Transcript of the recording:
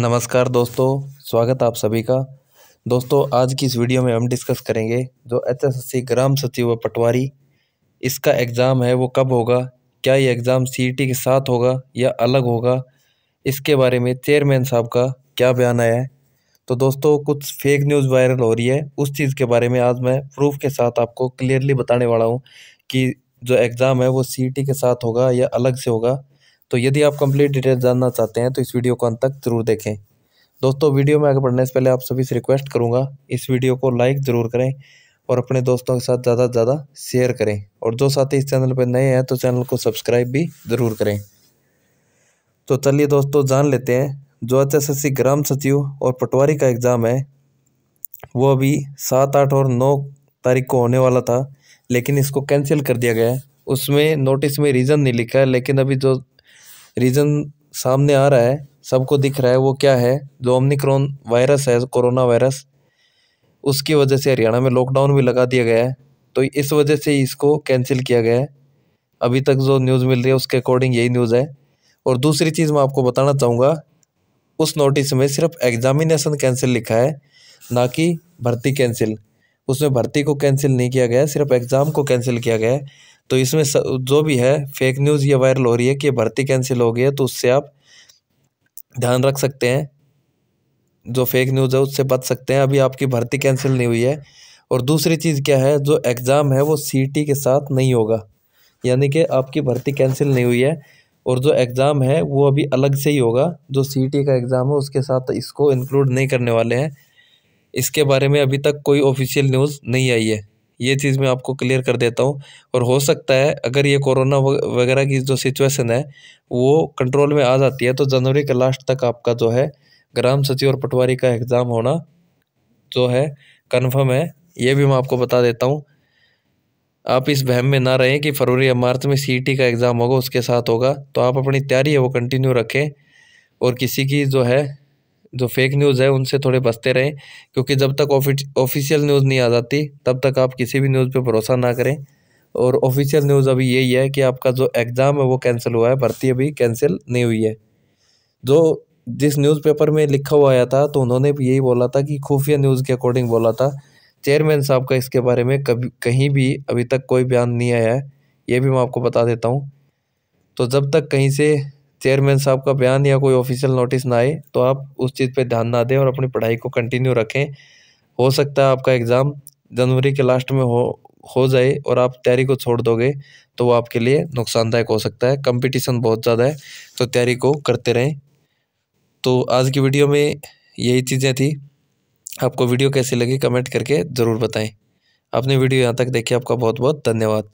नमस्कार दोस्तों स्वागत आप सभी का दोस्तों आज की इस वीडियो में हम डिस्कस करेंगे जो एचएसएससी ग्राम सचिव व पटवारी इसका एग्ज़ाम है वो कब होगा क्या ये एग्ज़ाम सीईटी e के साथ होगा या अलग होगा इसके बारे में चेयरमैन साहब का क्या बयान आया है तो दोस्तों कुछ फेक न्यूज़ वायरल हो रही है उस चीज़ के बारे में आज मैं प्रूफ के साथ आपको क्लियरली बताने वाला हूँ कि जो एग्ज़ाम है वो सी e के साथ होगा या अलग से होगा तो यदि आप कंप्लीट डिटेल जानना चाहते हैं तो इस वीडियो को अंत तक जरूर देखें दोस्तों वीडियो में आगे बढ़ने से पहले आप सभी से रिक्वेस्ट करूँगा इस वीडियो को लाइक ज़रूर करें और अपने दोस्तों के साथ ज़्यादा से ज़्यादा शेयर करें और जो साथी इस चैनल पर नए हैं तो चैनल को सब्सक्राइब भी ज़रूर करें तो चलिए दोस्तों जान लेते हैं जो एच एस एस सी ग्राम सचिव और पटवारी का एग्ज़ाम है वो अभी सात आठ और नौ तारीख को होने वाला था लेकिन इसको कैंसिल कर दिया गया है उसमें नोटिस में रीज़न नहीं लिखा है लेकिन अभी जो रीज़न सामने आ रहा है सबको दिख रहा है वो क्या है जो ओमनिक्रॉन वायरस है कोरोना वायरस उसकी वजह से हरियाणा में लॉकडाउन भी लगा दिया गया है तो इस वजह से इसको कैंसिल किया गया है अभी तक जो न्यूज़ मिल रही है उसके अकॉर्डिंग यही न्यूज़ है और दूसरी चीज़ मैं आपको बताना चाहूँगा उस नोटिस में सिर्फ एग्जामिनेशन कैंसिल लिखा है ना कि भर्ती कैंसिल उसमें भर्ती को कैंसिल नहीं किया गया सिर्फ एग्ज़ाम को कैंसिल किया गया है तो इसमें जो भी है फेक न्यूज़ ये वायरल हो रही है कि भर्ती कैंसिल हो गई है तो उससे आप ध्यान रख सकते हैं जो फेक न्यूज़ है उससे बच सकते हैं अभी आपकी भर्ती कैंसिल नहीं हुई है और दूसरी चीज़ क्या है जो एग्ज़ाम है वो सीटी के साथ नहीं होगा यानी कि आपकी भर्ती कैंसिल नहीं हुई है और जो एग्ज़ाम है वो अभी अलग से ही होगा जो सीटी का एग्ज़ाम है उसके साथ इसको इंक्लूड नहीं करने वाले हैं इसके बारे में अभी तक कोई ऑफिशियल न्यूज़ नहीं आई है ये चीज़ मैं आपको क्लियर कर देता हूँ और हो सकता है अगर ये कोरोना वगैरह की जो सिचुएशन है वो कंट्रोल में आ जाती है तो जनवरी के लास्ट तक आपका जो है ग्राम सचिव और पटवारी का एग्ज़ाम होना जो है कन्फर्म है ये भी मैं आपको बता देता हूँ आप इस वहम में ना रहें कि फरवरी या मार्च में सी e का एग्ज़ाम होगा उसके साथ होगा तो आप अपनी तैयारी है वो कंटिन्यू रखें और किसी की जो है जो फेक न्यूज़ है उनसे थोड़े बचते रहें क्योंकि जब तक ऑफिशियल न्यूज़ नहीं आ जाती तब तक आप किसी भी न्यूज़ पर भरोसा ना करें और ऑफिशियल न्यूज़ अभी यही है कि आपका जो एग्ज़ाम है वो कैंसिल हुआ है भर्ती अभी कैंसिल नहीं हुई है जो जिस न्यूज़पेपर में लिखा हुआ आया था तो उन्होंने भी यही बोला था कि खुफिया न्यूज़ के अकॉर्डिंग बोला था चेयरमैन साहब का इसके बारे में कभी कहीं भी अभी तक कोई बयान नहीं आया है ये भी मैं आपको बता देता हूँ तो जब तक कहीं से चेयरमैन साहब का बयान या कोई ऑफिशियल नोटिस ना आए तो आप उस चीज़ पे ध्यान ना दें और अपनी पढ़ाई को कंटिन्यू रखें हो सकता है आपका एग्ज़ाम जनवरी के लास्ट में हो हो जाए और आप तैयारी को छोड़ दोगे तो वो आपके लिए नुकसानदायक हो सकता है कंपटीशन बहुत ज़्यादा है तो तैयारी को करते रहें तो आज की वीडियो में यही चीज़ें थी आपको वीडियो कैसी लगी कमेंट करके ज़रूर बताएँ आपने वीडियो यहाँ तक देखी आपका बहुत बहुत धन्यवाद